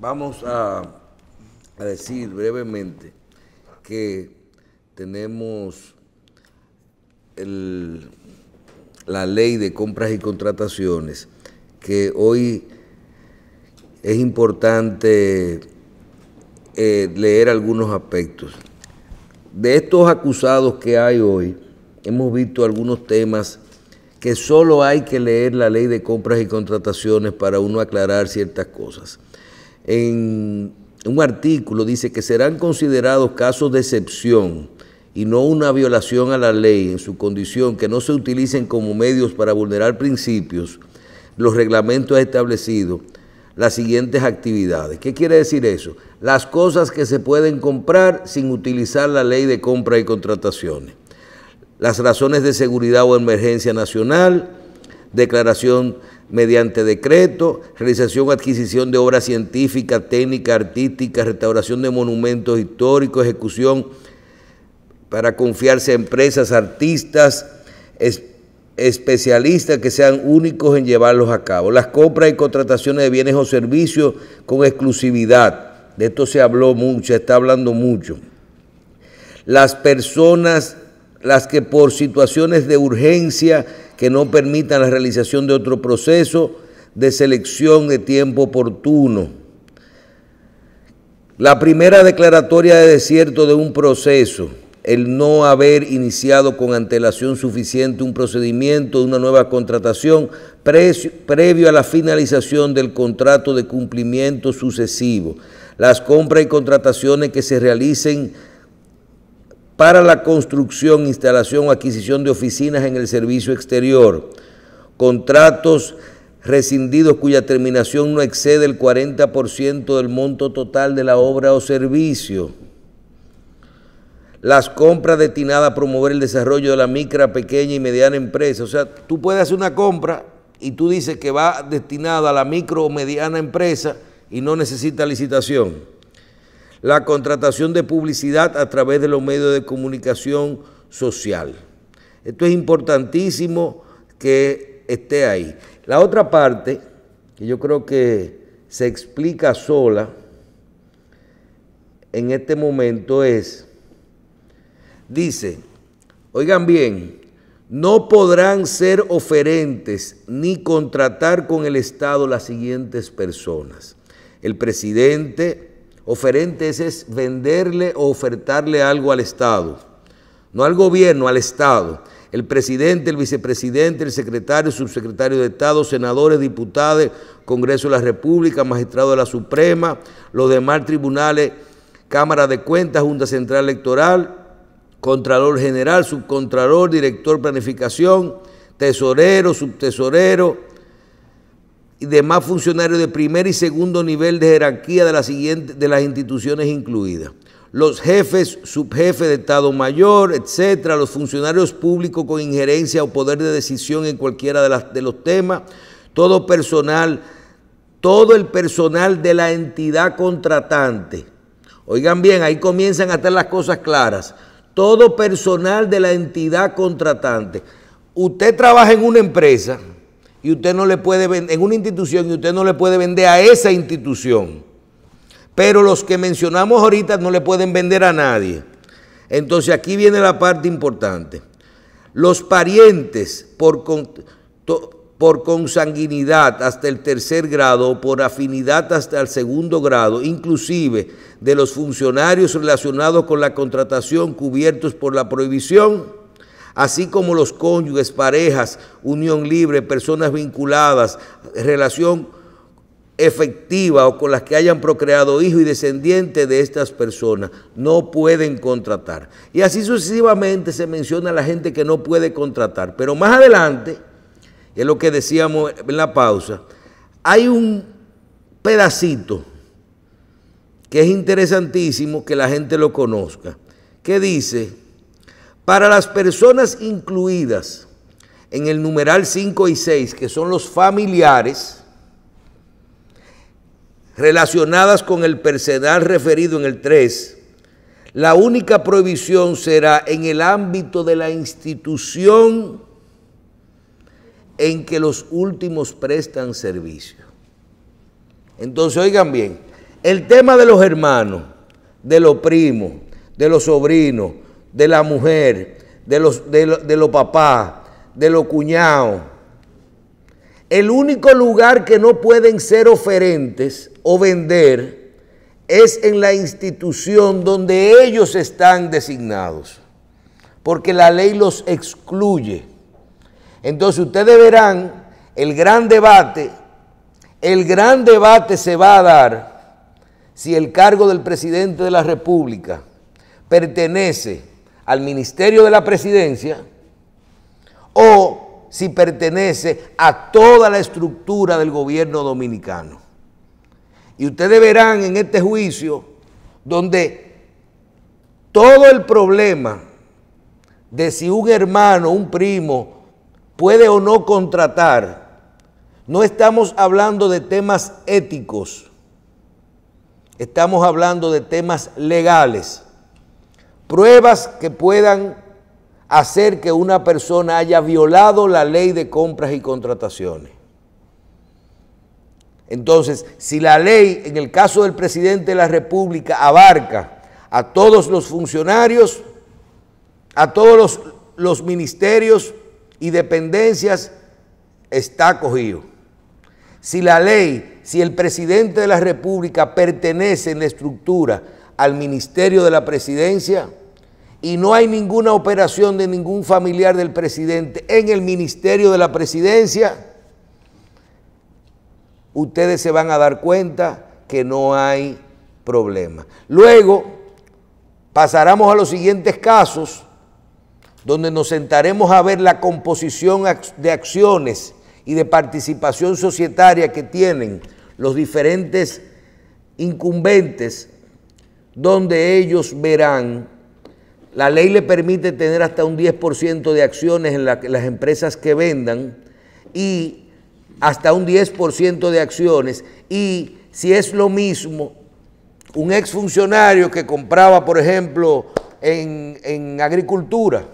vamos a, decir brevemente que tenemos la ley de compras y contrataciones, que hoy es importante eh, leer algunos aspectos. De estos acusados que hay hoy, hemos visto algunos temas que solo hay que leer la ley de compras y contrataciones para uno aclarar ciertas cosas en un artículo, dice que serán considerados casos de excepción y no una violación a la ley en su condición que no se utilicen como medios para vulnerar principios, los reglamentos establecido las siguientes actividades. ¿Qué quiere decir eso? Las cosas que se pueden comprar sin utilizar la ley de compra y contrataciones. Las razones de seguridad o emergencia nacional, declaración mediante decreto, realización, adquisición de obras científicas, técnicas, artísticas, restauración de monumentos históricos, ejecución para confiarse a empresas, artistas, especialistas que sean únicos en llevarlos a cabo. Las compras y contrataciones de bienes o servicios con exclusividad. De esto se habló mucho, se está hablando mucho. Las personas, las que por situaciones de urgencia, que no permitan la realización de otro proceso de selección de tiempo oportuno. La primera declaratoria de desierto de un proceso, el no haber iniciado con antelación suficiente un procedimiento de una nueva contratación previo a la finalización del contrato de cumplimiento sucesivo. Las compras y contrataciones que se realicen para la construcción, instalación o adquisición de oficinas en el servicio exterior, contratos rescindidos cuya terminación no excede el 40% del monto total de la obra o servicio, las compras destinadas a promover el desarrollo de la micro, pequeña y mediana empresa. O sea, tú puedes hacer una compra y tú dices que va destinada a la micro o mediana empresa y no necesita licitación la contratación de publicidad a través de los medios de comunicación social. Esto es importantísimo que esté ahí. La otra parte, que yo creo que se explica sola en este momento es, dice, oigan bien, no podrán ser oferentes ni contratar con el Estado las siguientes personas. El presidente, Oferentes es venderle o ofertarle algo al Estado. No al gobierno, al Estado. El presidente, el vicepresidente, el secretario, subsecretario de Estado, senadores, diputados, Congreso de la República, magistrado de la Suprema, los demás tribunales, Cámara de Cuentas, Junta Central Electoral, Contralor General, Subcontralor, Director Planificación, Tesorero, Subtesorero, y demás funcionarios de primer y segundo nivel de jerarquía de, de las instituciones incluidas. Los jefes, subjefes de Estado Mayor, etcétera, los funcionarios públicos con injerencia o poder de decisión en cualquiera de, de los temas, todo personal, todo el personal de la entidad contratante. Oigan bien, ahí comienzan a estar las cosas claras. Todo personal de la entidad contratante. Usted trabaja en una empresa y usted no le puede vender, en una institución y usted no le puede vender a esa institución. Pero los que mencionamos ahorita no le pueden vender a nadie. Entonces aquí viene la parte importante. Los parientes por, por consanguinidad hasta el tercer grado o por afinidad hasta el segundo grado, inclusive de los funcionarios relacionados con la contratación cubiertos por la prohibición, así como los cónyuges, parejas, unión libre, personas vinculadas, relación efectiva o con las que hayan procreado hijo y descendiente de estas personas, no pueden contratar. Y así sucesivamente se menciona a la gente que no puede contratar. Pero más adelante, es lo que decíamos en la pausa, hay un pedacito que es interesantísimo que la gente lo conozca, que dice para las personas incluidas en el numeral 5 y 6, que son los familiares relacionadas con el personal referido en el 3, la única prohibición será en el ámbito de la institución en que los últimos prestan servicio. Entonces, oigan bien, el tema de los hermanos, de los primos, de los sobrinos, de la mujer, de los, de papás, de los cuñados. El único lugar que no pueden ser oferentes o vender es en la institución donde ellos están designados, porque la ley los excluye. Entonces ustedes verán el gran debate, el gran debate se va a dar si el cargo del presidente de la República pertenece al Ministerio de la Presidencia o si pertenece a toda la estructura del gobierno dominicano. Y ustedes verán en este juicio donde todo el problema de si un hermano, un primo, puede o no contratar, no estamos hablando de temas éticos, estamos hablando de temas legales pruebas que puedan hacer que una persona haya violado la ley de compras y contrataciones. Entonces, si la ley, en el caso del presidente de la República, abarca a todos los funcionarios, a todos los, ministerios y dependencias, está cogido. Si la ley, si el presidente de la República pertenece en la estructura al Ministerio de la Presidencia y no hay ninguna operación de ningún familiar del presidente en el Ministerio de la Presidencia, ustedes se van a dar cuenta que no hay problema. Luego pasaremos a los siguientes casos donde nos sentaremos a ver la composición de acciones y de participación societaria que tienen los diferentes incumbentes donde ellos verán, la ley le permite tener hasta un 10% de acciones en las empresas que vendan y hasta un 10% de acciones. Y si es lo mismo, un exfuncionario que compraba, por ejemplo, en, agricultura,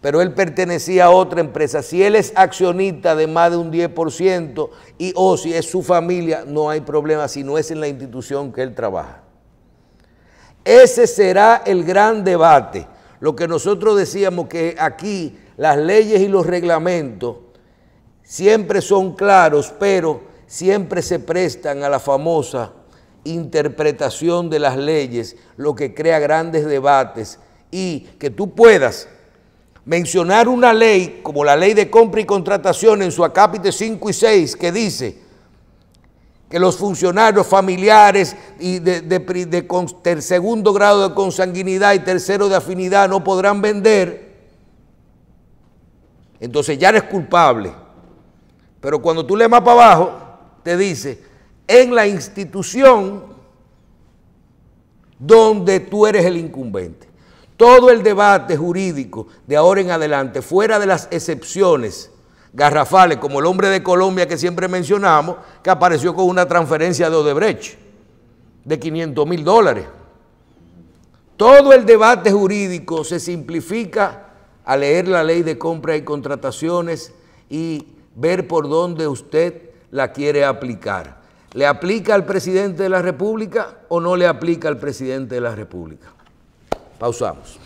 pero él pertenecía a otra empresa. Si él es accionista de más de un 10% y o si es su familia, no hay problema si no es en la institución que él trabaja. Ese será el gran debate. Lo que nosotros decíamos que aquí las leyes y los reglamentos siempre son claros, pero siempre se prestan a la famosa interpretación de las leyes, lo que crea grandes debates y que tú puedas mencionar una ley como la ley de compra y contratación en su acápite 5 y 6 que dice, que los funcionarios familiares y de, segundo grado de consanguinidad y tercero de afinidad no podrán vender, entonces ya eres culpable. Pero cuando tú le más para abajo, te dice, en la institución donde tú eres el incumbente. Todo el debate jurídico de ahora en adelante, fuera de las excepciones, garrafales, como el hombre de Colombia que siempre mencionamos, que apareció con una transferencia de Odebrecht de 500 mil dólares. Todo el debate jurídico se simplifica a leer la ley de compra y contrataciones y ver por dónde usted la quiere aplicar. ¿Le aplica al presidente de la República o no le aplica al presidente de la República? Pausamos.